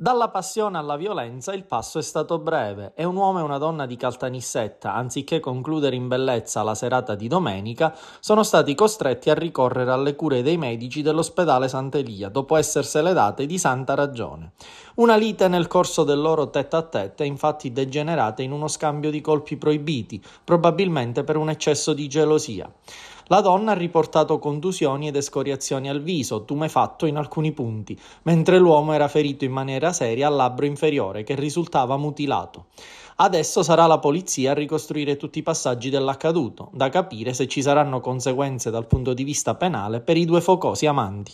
Dalla passione alla violenza il passo è stato breve e un uomo e una donna di Caltanissetta, anziché concludere in bellezza la serata di domenica, sono stati costretti a ricorrere alle cure dei medici dell'ospedale Sant'Elia dopo essersele date di santa ragione. Una lite nel corso del loro tête a tête è infatti degenerata in uno scambio di colpi proibiti, probabilmente per un eccesso di gelosia. La donna ha riportato contusioni ed escoriazioni al viso, tumefatto in alcuni punti, mentre l'uomo era ferito in maniera seria al labbro inferiore, che risultava mutilato. Adesso sarà la polizia a ricostruire tutti i passaggi dell'accaduto, da capire se ci saranno conseguenze dal punto di vista penale per i due focosi amanti.